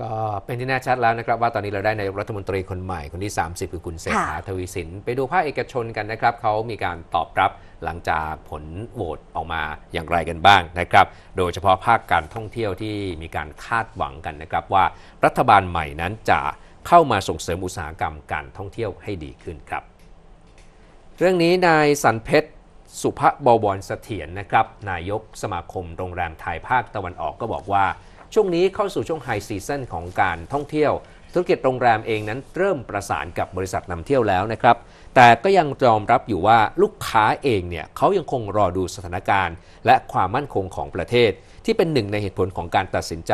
ก็เป็นที่แน่ชัดแล้วนะครับ ว่าตอนนี้เราได้นายกรัฐมนตรีคนใหม่คนที่ 30คือคุณเศรษฐาทวีสินไปดูภาคเอกชนกันนะครับ เขามีการตอบรับหลังจากผลโหวตออกมาอย่างไรกันบ้างนะครับโดยเฉพาะภาคการท่องเที่ยวที่มีการคาดหวังกันนะครับว่ารัฐบาลใหม่นั้นจะเข้ามาส่งเสริมอุตสาหกรรมการท่องเที่ยวให้ดีขึ้นครับ เรื่องนี้นายสันเพชรสุภบวรเสถียรนะครับนายกสมาคมโรงแรมไทยภาคตะวันออกก็บอกว่าช่วงนี้เข้าสู่ช่วงไฮซีซันของการท่องเที่ยว ธุรกิจโรงแรมเองนั้นเริ่มประสานกับบริษัทนำเที่ยวแล้วนะครับ แต่ก็ยังยอมรับอยู่ว่าลูกค้าเองเนี่ยเขายังคงรอดูสถานการณ์ และความมั่นคงของประเทศ ที่เป็นหนึ่งในเหตุผลของการตัดสินใจ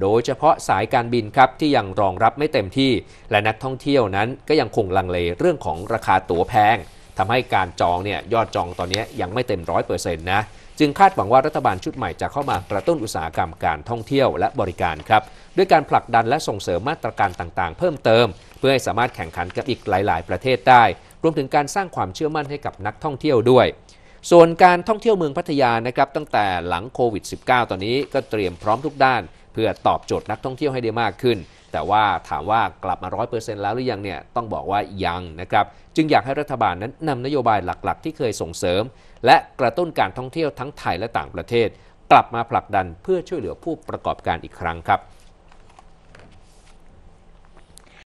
โดยเฉพาะสายการบินครับที่ยังรองรับไม่เต็มที่และนักท่องเที่ยวนั้นก็ยังคงลังเลเรื่องของราคาตั๋วแพงทำให้การจองเนี่ยยอดจองตอนนี้ยังไม่เต็มร้อยเปอร์เซ็นต์นะจึงคาดหวังว่ารัฐบาลชุดใหม่จะเข้ามากระตุ้นอุตสาหกรรมการท่องเที่ยวและบริการครับด้วยการผลักดันและส่งเสริมมาตรการต่างๆ เพิ่มเติม เพื่อให้สามารถแข่งขันกับอีกหลาย ๆ ประเทศได้ รวมถึงการสร้างความเชื่อมั่นให้กับนักท่องเที่ยวด้วย ส่วนการท่องเที่ยวเมืองพัทยานะครับตั้งแต่หลังโควิด -19 ตอนนี้ก็เตรียมพร้อมทุกด้าน เพื่อตอบโจทย์นักท่องเที่ยวให้ได้มากขึ้นแต่ว่าถามว่ากลับมารร้ออยเเป์ซ็นต์แล้วหรือยังเนี่ยต้องบอกว่ายังนะครับ จึงอยากให้รัฐบาลนั้นนำนโยบายหลักๆ ที่เคยส่งเสริม และกระตุ้นการท่องเที่ยวทั้งไทยและต่างประเทศ กลับมาผลักดันเพื่อช่วยเหลือผู้ประกอบการอีกครั้งครับ